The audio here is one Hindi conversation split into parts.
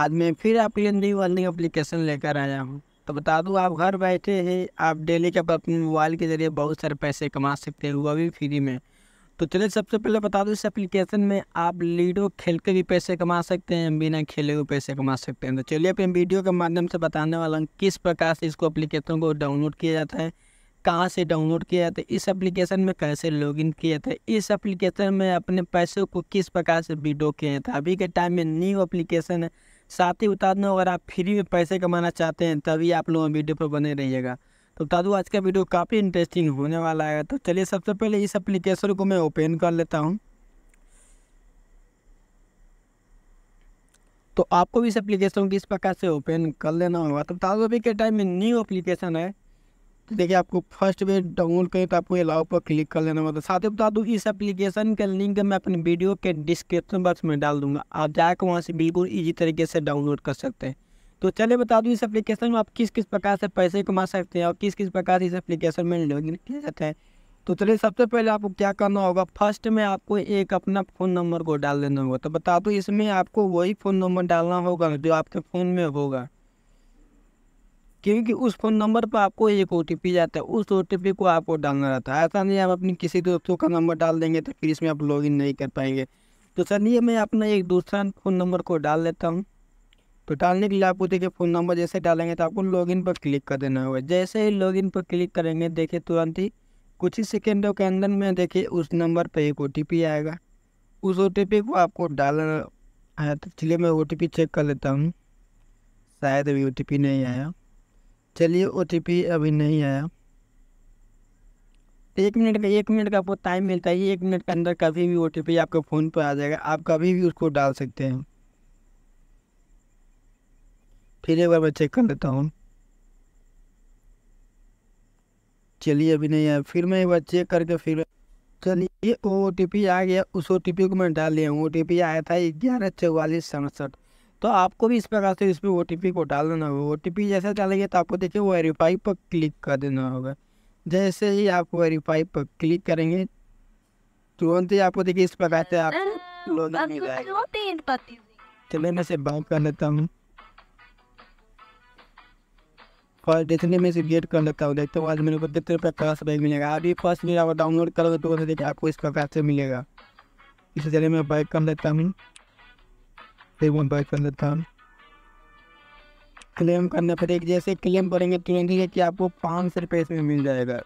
आज मैं फिर आपके लिए न्यू अर्निंग एप्लीकेशन लेकर आया हूँ तो बता दूँ आप घर बैठे ही आप डेली के अपने मोबाइल के ज़रिए बहुत सारे पैसे कमा सकते हैं वह भी फ्री में तो चलिए सबसे पहले बता दूँ इस एप्लीकेशन में आप लीडो खेल के भी पैसे कमा सकते हैं बिना खेले हुए पैसे कमा सकते हैं तो चलिए अपने वीडियो के माध्यम से बताने वाला हूँ किस प्रकार से इसको अप्लीकेशन को डाउनलोड किया जाता है कहाँ से डाउनलोड किया जाता है इस एप्लीकेशन में कैसे लॉगिन किया जाता है इस एप्लीकेशन में अपने पैसों को किस प्रकार से विड्रो किया जाता है अभी के टाइम में न्यू एप्लीकेशन है साथ ही बता दूँ अगर आप फ्री में पैसे कमाना चाहते हैं तभी आप लोग वीडियो पर बने रहिएगा तो बता दूँ आज का वीडियो काफ़ी इंटरेस्टिंग होने वाला है तो चलिए सबसे पहले इस अप्लीकेशन को मैं ओपन कर लेता हूँ तो आपको भी इस एप्लीकेशन को इस प्रकार से ओपन कर लेना होगा तो बता दो अभी के टाइम में न्यू एप्लीकेशन है देखिए आपको फर्स्ट में डाउनलोड करें तो आपको अलाउ पर क्लिक कर लेना होता है साथ ही बता दूँ इस एप्लीकेशन का लिंक मैं अपने वीडियो के डिस्क्रिप्शन बॉक्स में डाल दूंगा आप जाकर वहाँ से बिल्कुल ईजी तरीके से डाउनलोड कर सकते हैं तो चलिए बता दूँ इस एप्लीकेशन में आप किस किस प्रकार से पैसे कमा सकते हैं और किस किस प्रकार से इस एप्लीकेशन में लॉगिन किया जाता है तो चलिए सबसे पहले आपको क्या करना होगा फर्स्ट में आपको एक अपना फ़ोन नंबर को डाल देना होगा तो बता दूँ इसमें आपको वही फ़ोन नंबर डालना होगा जो आपके फ़ोन में होगा क्योंकि उस फ़ोन नंबर पर आपको एक ओ जाता है उस ओ को आपको डालना रहता है ऐसा नहीं आप अपनी किसी दोस्तों का नंबर डाल देंगे तो फिर इसमें आप लॉगिन नहीं कर पाएंगे तो चलिए मैं अपना एक दूसरा फ़ोन नंबर को डाल लेता हूँ तो डालने के लिए आपको देखिए फ़ोन नंबर जैसे डालेंगे तो आपको लॉगिन पर क्लिक कर देना होगा जैसे ही लॉगिन पर क्लिक करेंगे देखिए तुरंत ही कुछ ही सेकेंडों के अंदर में देखिए उस नंबर पर एक ओ आएगा उस ओ को आपको डालना है तो चलिए मैं ओ चेक कर लेता हूँ शायद अभी ओ नहीं आया चलिए ओ अभी नहीं आया एक मिनट का एक मिनट का आपको टाइम मिलता है एक मिनट के अंदर कभी भी ओ आपके फ़ोन पर आ जाएगा आप कभी भी उसको डाल सकते हैं फिर एक बार मैं चेक कर लेता हूँ चलिए अभी नहीं आया फिर मैं एक बार चेक करके फिर चलिए ओ टी पी आ गया उस ओ टी पी को मैं डाल लिया हूँ ओ टी पी आया था ग्यारह चौवालीस सड़सठ तो आपको भी इस प्रकार से इस पर ओ को डाल देना होगा ओ जैसे डालेंगे तो आपको देखिए वेरीफाई पर क्लिक कर देना होगा जैसे ही आप वेरीफाई पर क्लिक करेंगे तुरंत ही आपको देखिए इस प्रकार से आप चले तो मैं से बात कर लेता हूँ फर्स्ट देखने में से गेट कर लेता हूँ देखते हो आज मेरे को कितने रुपये क्रॉस बैग मिलेगा अभी फर्स्ट मेरा डाउनलोड करोगे तो देखिए आपको इस प्रकार से मिलेगा इसे चलिए मैं बाइक कर लेता हूँ पे वन बाई कर था क्लेम करने पर एक जैसे क्लेम करेंगे तो तुरंत ही कि आपको पाँच सौ रुपये इसमें मिल जाएगा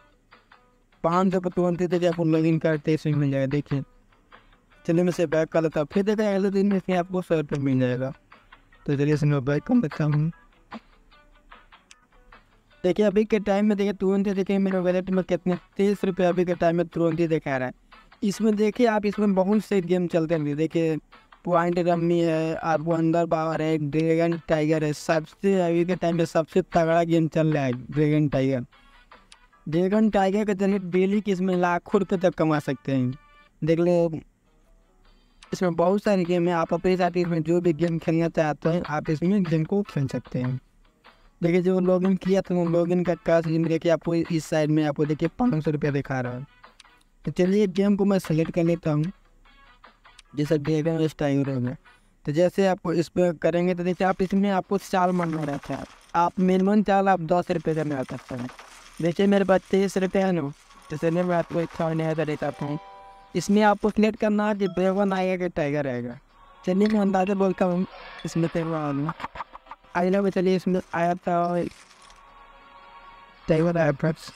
पाँच सौ पर तुरंत ही आपको लॉग इन करते इसमें मिल जाएगा देखिए चलिए मैं से बैक कर लेता हूँ फिर देखा अगले दिन में इसमें आपको सौ रुपये मिल जाएगा तो चलिए इसमें बैक कर लेता हूँ देखिए अभी के टाइम में देखिए तुरंत ही देखिए मेरे वैलेट में कितने तीस रुपये अभी के टाइम में तुरंत ही देखा रहा है इसमें देखिए आप इसमें बहुत से गेम चलते हैं देखिए पॉइंट रम्मी है आपको हम्म। अंदर पावर है ड्रैगन टाइगर है सबसे अभी के टाइम पे सबसे तगड़ा गेम चल रहा है ड्रैगन टाइगर ड्रैगन टाइगर का जनरेट डेली की इसमें लाखों रुपये तक कमा सकते हैं देख लो इसमें बहुत सारे गेम है आप अपने साथ इसमें जो भी गेम खेलना चाहते हैं आप इसमें गेम को खेल सकते हैं देखिए जो लॉग इन किया था वो लॉग इन का गेम देखिए आपको इस साइड में आपको देखिए पाँच सौ रुपया दिखा रहा है तो चलिए गेम को मैं सेलेक्ट कर लेता हूँ डिसअपेयर इस टाइगर में तो जैसे आपको इस पर करेंगे तो जैसे आप इसमें आपको चाल मरना रहता है आप मिनिमम चाल आप दस रुपये का मिला सकते हैं देखिए मेरे पास तेईस रुपये है ना जैसे मैं आपको एक सौ नया देता हूँ इसमें आपको सिलेक्ट करना है कि ब्रेवन आएगा कि टाइगर आएगा चलिए मैं अंदाजा बोलता हूँ इसमें तेरह आई आइला चलिए इसमें आया था टाइगर आया फ्रेंड्स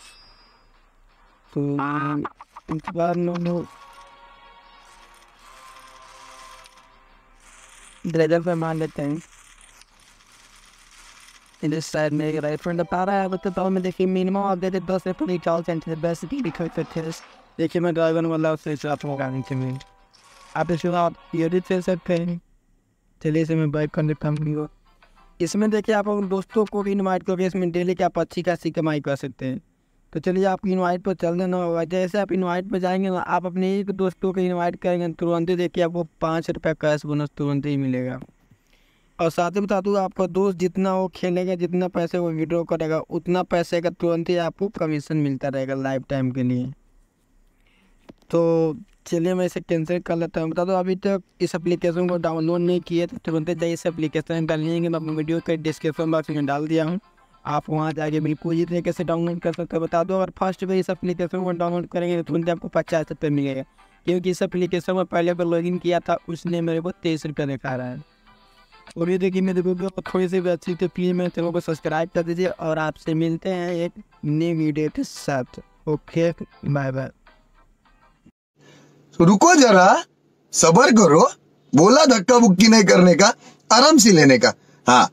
तो नो बाद ब्लेजर पे मान लेते हैं And this side may get right from the battle with the bowman that he mean more that it both pretty called into the best of the coach that his. They came and drive and were loud since after going to me. After she out, you did say said pain. चलिए इसे मैं बाइक करने कंपनी को इसमें देखिए आप दोस्तों को भी इन्वाइट करोगे इसमें डेली के आप अच्छी खासी कमाई कर सकते हैं तो चलिए आप इनवाइट पर चल देना होगा जैसे आप इनवाइट पर जाएंगे ना आप अपने एक दोस्तों को इनवाइट करेंगे तुरंत ही देखिए आपको पाँच रुपये कैश बोनस तुरंत ही मिलेगा और साथ ही बता दूँ आपका दोस्त जितना वो खेलेगा जितना पैसे वो विड्रॉ करेगा उतना पैसे का तुरंत ही आपको कमीशन मिलता रहेगा लाइफ टाइम के लिए तो चलिए मैं इसे कैंसिल कर लेता हूँ बता दो अभी तक इस एप्लीकेशन को डाउनलोड नहीं किए तो तुरंत जाइए इस एप्लीकेशन का लेंगे मैं अपनी वीडियो के डिस्क्रिप्शन बॉक्स में डाल दिया हूँ आप वहाँ जाके मेरी पूरी तरीके से डाउनलोड कर सकते हो बता दो अगर फर्स्ट पे इस एप्लीकेशन को डाउनलोड करेंगे तो तुरंत आपको पचास रुपये मिलेगा क्योंकि इस एप्लीकेशन में पहले पर लॉगिन किया था उसने मेरे को तेईस रुपये दिखा रहा है और ये देखिए मेरे वीडियो को थोड़ी सी भी अच्छी तो प्लीज़ मेरे चैनल को सब्सक्राइब कर दीजिए और आपसे मिलते हैं एक नई वीडियो के साथ ओके बाय बाय रुको जरा सबर करो बोला धक्का बुक्की नहीं करने का आराम से लेने का हाँ